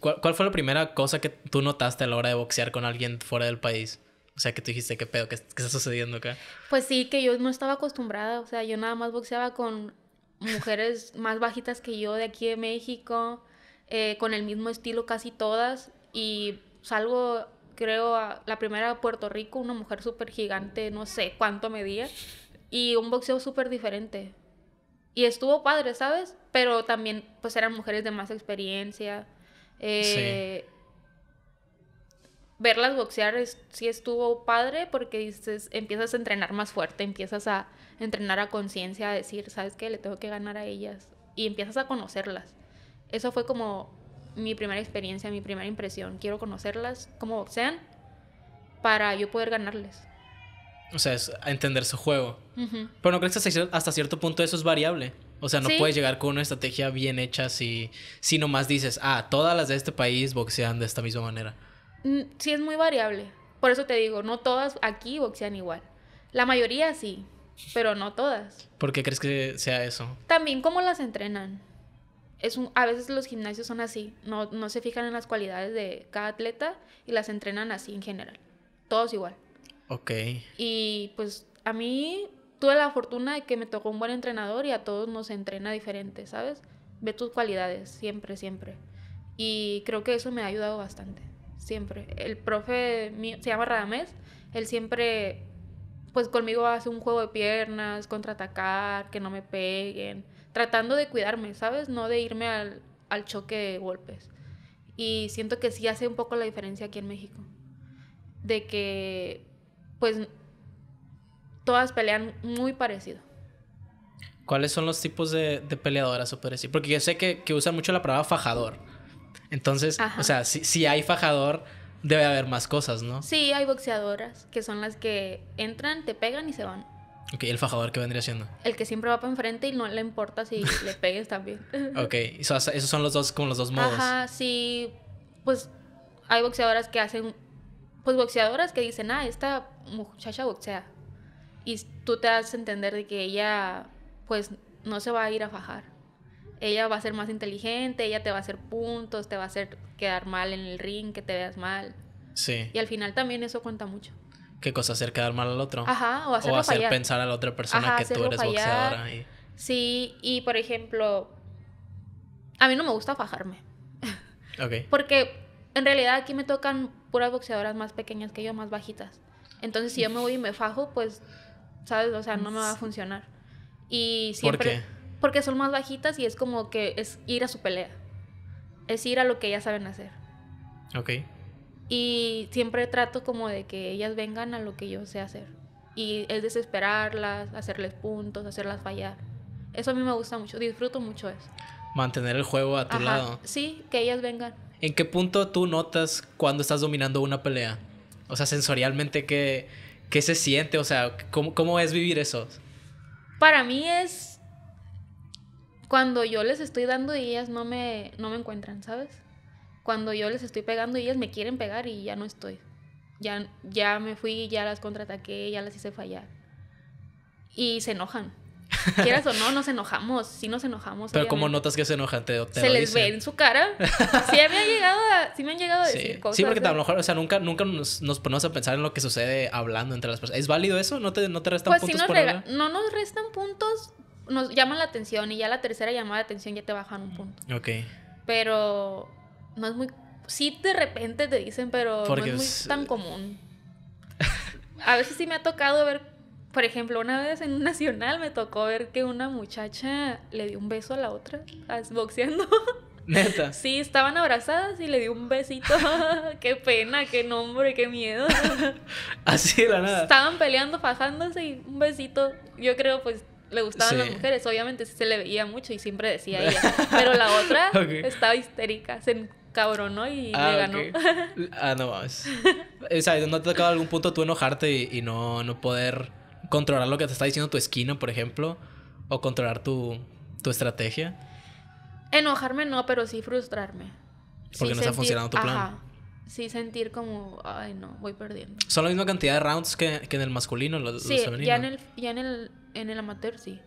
¿Cuál, fue la primera cosa que tú notaste a la hora de boxear con alguien fuera del país? O sea, que tú dijiste, ¿qué pedo? ¿Qué, está sucediendo acá? Pues sí, que yo no estaba acostumbrada. O sea, yo nada más boxeaba con mujeres más bajitas que yo de aquí de México, eh, con el mismo estilo casi todas. Y salgo, creo, la primera a Puerto Rico, una mujer súper gigante, no sé cuánto medía, y un boxeo súper diferente. Y estuvo padre, ¿sabes? Pero también, pues eran mujeres de más experiencia eh, verlas boxear es, sí estuvo padre porque dices, empiezas a entrenar más fuerte, empiezas a entrenar a conciencia, a decir, ¿sabes qué? Le tengo que ganar a ellas. Y empiezas a conocerlas. Eso fue como mi primera experiencia, mi primera impresión. Quiero conocerlas como boxean para yo poder ganarles. O sea, es entender su juego. Pero no crees que hasta cierto punto eso es variable. O sea, no puedes llegar con una estrategia bien hecha si, si nomás dices, ah, todas las de este país boxean de esta misma manera. Mm, sí, es muy variable. Por eso te digo, no todas aquí boxean igual. La mayoría sí, pero no todas. ¿Por qué crees que sea eso? También cómo las entrenan. Es un, a veces los gimnasios son así, no, no se fijan en las cualidades de cada atleta y las entrenan así en general. Todos igual. Ok. Y pues a mí tuve la fortuna de que me tocó un buen entrenador y a todos nos entrena diferente, ¿sabes? Ve tus cualidades, siempre, siempre. Y creo que eso me ha ayudado bastante, siempre. El profe mío se llama Radamés, él siempre, pues conmigo hace un juego de piernas, contraatacar, que no me peguen, tratando de cuidarme, ¿sabes? No de irme al, al choque de golpes. Y siento que sí hace un poco la diferencia aquí en México. De que, pues todas pelean muy parecido. ¿Cuáles son los tipos de, de peleadoras, o decir? Porque yo sé que, que, usan mucho la palabra fajador. Entonces, o sea, si, hay fajador, debe haber más cosas, ¿no? Sí, hay boxeadoras, que son las que entran, te pegan y se van. Ok, ¿el fajador qué vendría siendo? El que siempre va para enfrente y no le importa si le pegues también. ok, esos son los dos, como los dos modos. Ajá, sí, pues hay boxeadoras que hacen, pues boxeadoras que dicen, ah, esta muchacha boxea, y tú te das a entender de que ella pues no se va a ir a fajar. Ella va a ser más inteligente, ella te va a hacer puntos, te va a hacer quedar mal en el ring, que te veas mal. Sí. Y al final también eso cuenta mucho. ¿Qué cosa? ¿Hacer quedar mal al otro? Ajá, o, hacer pensar a la otra persona que tú eres boxeadora. Sí, y por ejemplo, a mí no me gusta fajarme. Ok. Porque en realidad aquí me tocan puras boxeadoras más pequeñas que yo, más bajitas. Entonces, si yo me voy y me fajo, pues ¿sabes? O sea, no me va a funcionar. Y siempre... ¿Por qué? Porque son más bajitas y es como que es ir a su pelea. Es ir a lo que ellas saben hacer. Ok. Y siempre trato como de que ellas vengan a lo que yo sé hacer. Y es desesperarlas, hacerles puntos, hacerlas fallar. Eso a mí me gusta mucho, disfruto mucho eso. Mantener el juego a tu lado. Sí, que ellas vengan. ¿En qué punto tú notas cuando estás dominando una pelea? O sea, sensorialmente, que... ¿Qué se siente? O sea, ¿cómo, es vivir eso? Para mí es cuando yo les estoy dando y ellas no me, no me encuentran, ¿sabes? Cuando yo les estoy pegando y ellas me quieren pegar y ya no estoy. Ya, ya me fui, ya las contraataqué, ya las hice fallar. Y se enojan quieras o no, nos enojamos, sí nos enojamos. Pero como notas que se enojan, te, Se les ve en su cara. Sí, me han llegado a decir cosas. Sí, porque a lo o sea, nunca, nunca nos, ponemos a pensar en lo que sucede hablando entre las personas. ¿Es válido eso? ¿No te, no restan pues puntos? nos no nos restan puntos, nos llaman la atención y ya la tercera llamada de atención ya te bajan un punto. Ok. Pero no es muy... Sí, de repente te dicen, pero no es es... tan común. A veces sí me ha tocado ver por ejemplo, una vez en un nacional me tocó ver que una muchacha le dio un beso a la otra, boxeando. Neta. Sí, estaban abrazadas y le dio un besito. qué pena, qué nombre, qué miedo. Así de la nada. Estaban peleando, fajándose y un besito. Yo creo, pues, le gustaban las mujeres. Obviamente se le veía mucho y siempre decía ella. Pero la otra estaba histérica. Se encabronó Y ah, le ganó. Ah, no mames. o sea, ¿no te ha tocado algún punto tú enojarte y, no, no poder controlar lo que te está diciendo tu esquina, por ejemplo, o controlar tu, estrategia. Enojarme no, pero sí frustrarme. Porque no sentir, está funcionando tu plan. Sí, sentir como, ay, no, voy perdiendo. Son la misma cantidad de rounds que, en el masculino, los, sí, Ya en el, en el amateur, sí.